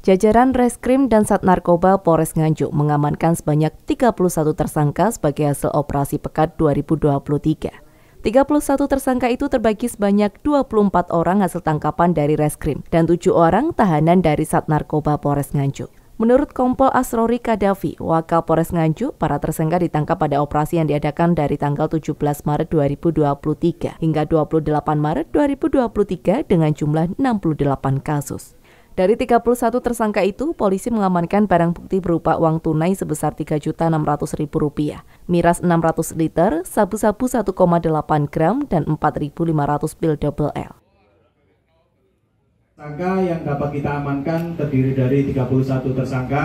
Jajaran Reskrim dan Satnarkoba Polres Nganjuk mengamankan sebanyak 31 tersangka sebagai hasil operasi pekat 2023. 31 tersangka itu terbagi sebanyak 24 orang hasil tangkapan dari reskrim dan 7 orang tahanan dari Satnarkoba Polres Nganjuk. Menurut Kompol Asrori Kadafi, Polres Nganjuk, para tersangka ditangkap pada operasi yang diadakan dari tanggal 17 Maret 2023 hingga 28 Maret 2023 dengan jumlah 68 kasus. Dari 31 tersangka itu, polisi mengamankan barang bukti berupa uang tunai sebesar Rp3.600.000, miras 600 liter, sabu-sabu 1,8 gram, dan 4.500 pil double L. Tersangka yang dapat kita amankan terdiri dari 31 tersangka,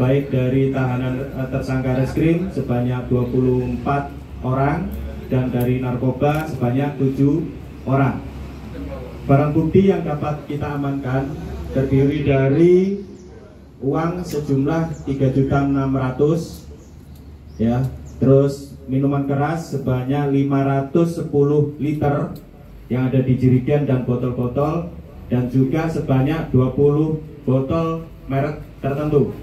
baik dari tahanan eh, tersangka reskrim sebanyak 24 orang dan dari narkoba sebanyak 7 orang. Barang bukti yang dapat kita amankan terdiri dari uang sejumlah 3.600 ya terus minuman keras sebanyak 510 liter yang ada di jerigen dan botol-botol dan juga sebanyak 20 botol merek tertentu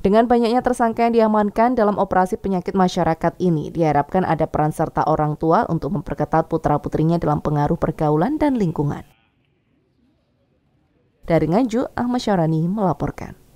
dengan banyaknya tersangka yang diamankan dalam operasi penyakit masyarakat ini, diharapkan ada peran serta orang tua untuk memperketat putra-putrinya dalam pengaruh pergaulan dan lingkungan. Dari Nganjuk, Ahmad Syarani melaporkan.